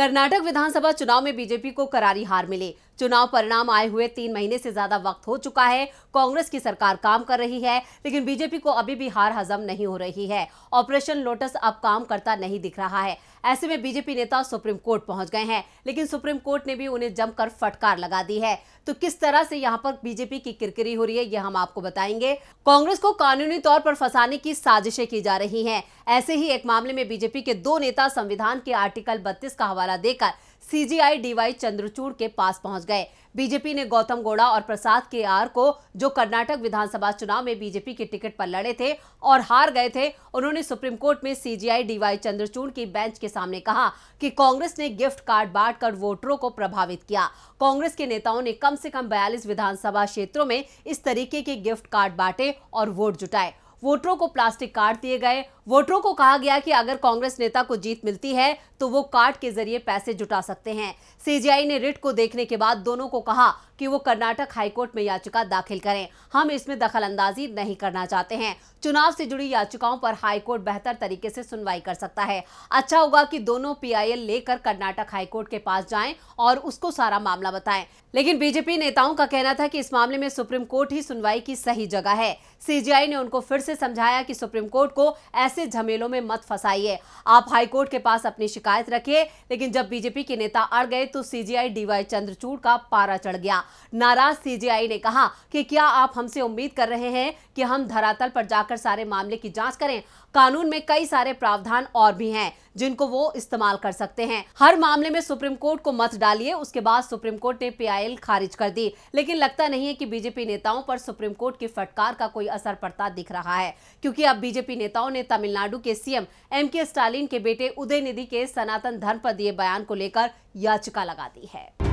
कर्नाटक विधानसभा चुनाव में बीजेपी को करारी हार मिली चुनाव परिणाम आए हुए तीन महीने से ज्यादा वक्त हो चुका है कांग्रेस की सरकार काम कर रही है लेकिन बीजेपी को अभी भी हार हजम नहीं हो रही है ऑपरेशन लोटस अब काम करता नहीं दिख रहा है ऐसे में बीजेपी नेता सुप्रीम कोर्ट पहुंच गए हैं लेकिन सुप्रीम कोर्ट ने भी उन्हें जमकर फटकार लगा दी है तो किस तरह से यहाँ पर बीजेपी की किरकिरी हो रही है यह हम आपको बताएंगे कांग्रेस को कानूनी तौर पर फंसाने की साजिशें की जा रही हैं ऐसे ही एक मामले में बीजेपी के दो नेता संविधान के आर्टिकल 32 का हवाला देकर सीजीआई डीवाई चंद्रचूड़ के पास पहुंच गए बीजेपी ने गौतम गोड़ा और प्रसाद के आर को जो कर्नाटक विधानसभा चुनाव में बीजेपी के टिकट पर लड़े थे और हार गए थे उन्होंने सुप्रीम कोर्ट में सीजीआई डीवाई चंद्रचूड़ की बेंच के सामने कहा कि कांग्रेस ने गिफ्ट कार्ड बांटकर वोटरों को प्रभावित किया कांग्रेस के नेताओं ने कम से कम बयालीस विधानसभा क्षेत्रों में इस तरीके के गिफ्ट कार्ड बांटे और वोट जुटाए वोटरों को प्लास्टिक कार्ड दिए गए वोटरों को कहा गया कि अगर कांग्रेस नेता को जीत मिलती है तो वो कार्ड के जरिए पैसे जुटा सकते हैं सीजीआई ने रिट को देखने के बाद दोनों को कहा कि वो कर्नाटक हाईकोर्ट में याचिका दाखिल करें हम इसमें अंदाजी नहीं करना चाहते हैं चुनाव से जुड़ी याचिकाओं पर हाईकोर्ट बेहतर तरीके से सुनवाई कर सकता है अच्छा होगा कि दोनों पीआईएल लेकर कर्नाटक हाईकोर्ट के पास जाएं और उसको सारा मामला बताएं लेकिन बीजेपी नेताओं का कहना था कि इस मामले में सुप्रीम कोर्ट ही सुनवाई की सही जगह है सीजीआई ने उनको फिर से समझाया कि सुप्रीम कोर्ट को ऐसे ऐसे झमेलों में मत फंसाइए आप हाईकोर्ट के पास अपनी शिकायत रखिए लेकिन जब बीजेपी के नेता अड़ गए तो सीजीआई डीवाई चंद्रचूड़ का पारा चढ़ गया नाराज सीजीआई ने कहा कि क्या आप हमसे उम्मीद कर रहे हैं कि हम धरातल पर जाकर सारे मामले की जांच करें कानून में कई सारे प्रावधान और भी हैं जिनको वो इस्तेमाल कर सकते हैं हर मामले में सुप्रीम कोर्ट को मत डालिए उसके बाद सुप्रीम कोर्ट ने पी खारिज कर दी लेकिन लगता नहीं है कि बीजेपी नेताओं पर सुप्रीम कोर्ट की फटकार का कोई असर पड़ता दिख रहा है क्योंकि अब बीजेपी नेताओं ने तमिलनाडु के सीएम एम के स्टालिन के बेटे उदयनिधि के सनातन धर्म पर दिए बयान को लेकर याचिका लगा दी है